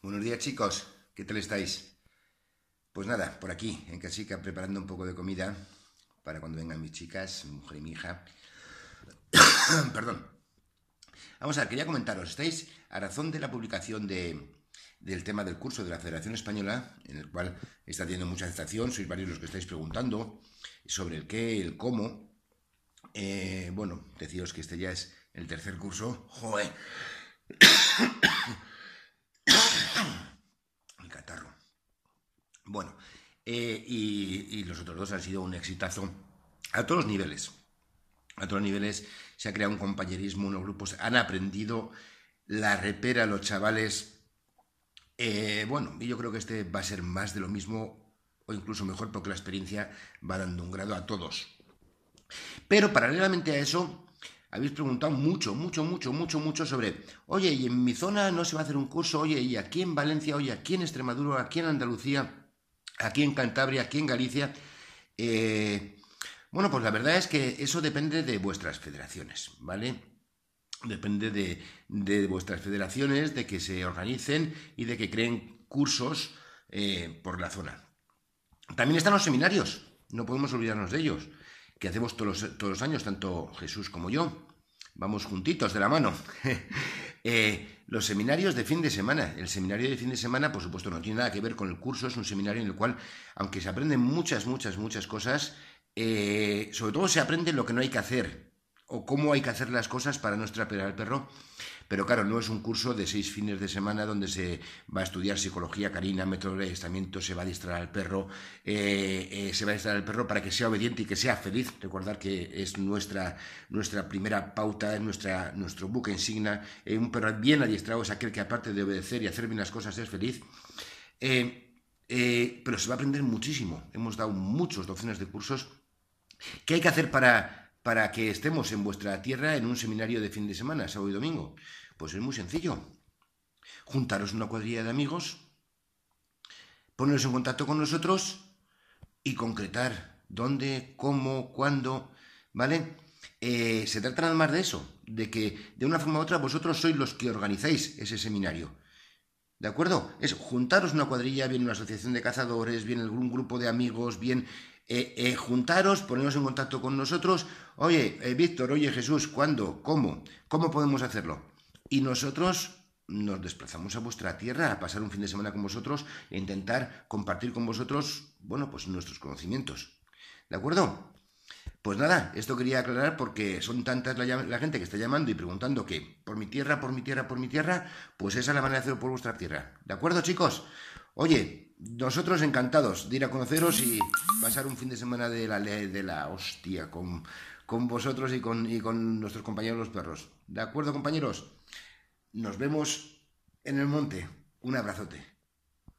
Buenos días chicos, ¿qué tal estáis? Pues nada, por aquí, en casica, preparando un poco de comida para cuando vengan mis chicas, mi mujer y mi hija. Perdón. Vamos a ver, quería comentaros, estáis a razón de la publicación de, del tema del curso de la Federación Española, en el cual está teniendo mucha aceptación, sois varios los que estáis preguntando sobre el qué, el cómo. Eh, bueno, deciros que este ya es el tercer curso. ¡Joder! El catarro. Bueno, eh, y, los otros dos han sido un exitazo a todos los niveles. A todos los niveles se ha creado un compañerismo, unos grupos han aprendido la repera, los chavales. Eh, bueno, y yo creo que este va a ser más de lo mismo o incluso mejor porque la experiencia va dando un grado a todos. Pero paralelamente a eso, habéis preguntado mucho, mucho, mucho, mucho, mucho sobre, oye, y en mi zona no se va a hacer un curso, oye, y aquí en Valencia, oye, aquí en Extremadura, aquí en Andalucía, aquí en Cantabria, aquí en Galicia. Eh, bueno, pues la verdad es que eso depende de vuestras federaciones, ¿vale? Depende de, vuestras federaciones, de que se organicen y de que creen cursos eh, por la zona. También están los seminarios, no podemos olvidarnos de ellos que hacemos todos los, todos años, tanto Jesús como yo. Vamos juntitos de la mano. Eh, los seminarios de fin de semana. El seminario de fin de semana, por supuesto, no tiene nada que ver con el curso, es un seminario en el cual, aunque se aprenden muchas, muchas, muchas cosas, eh, sobre todo se aprende lo que no hay que hacer, o cómo hay que hacer las cosas para no estrapear al perro. Pero claro, no es un curso de seis fines de semana donde se va a estudiar psicología carina, método de adiestramiento, se va a distraer al perro, eh, eh, se va a distraer al perro para que sea obediente y que sea feliz. Recordar que es nuestra, nuestra primera pauta, es nuestra, nuestro buque insignia. Eh, un perro bien adiestrado es aquel que aparte de obedecer y hacer bien las cosas es feliz. pero se va a aprender muchísimo. Hemos dado muchos docenas de cursos. ¿Qué hay que hacer para para que estemos en vuestra tierra en un seminario de fin de semana, sábado y domingo? Pues es muy sencillo. Juntaros una cuadrilla de amigos, poneros en contacto con nosotros y concretar dónde, cómo, cuándo, ¿vale? Eh, se trata nada más de eso, de que de una forma u otra vosotros sois los que organizáis ese seminario. ¿De acuerdo? Es juntaros una cuadrilla, bien una asociación de cazadores, bien algún grupo de amigos, bien eh, eh, juntaros, poneros en contacto con nosotros. Oye, eh, Víctor, oye, Jesús, ¿cuándo? ¿Cómo? ¿Cómo podemos hacerlo? Y nosotros nos desplazamos a vuestra tierra a pasar un fin de semana con vosotros e intentar compartir con vosotros, bueno, pues nuestros conocimientos. ¿De acuerdo? Pues nada, esto quería aclarar porque son tantas la, gente que está llamando y preguntando que por mi tierra, por mi tierra, por mi tierra, pues esa la van de hacer por vuestra tierra. ¿De acuerdo, chicos? Oye, nosotros encantados de ir a conoceros y pasar un fin de semana de la, de la hostia con, con vosotros y con, y con nuestros compañeros los perros. ¿De acuerdo, compañeros? Nos vemos en el monte. Un abrazote.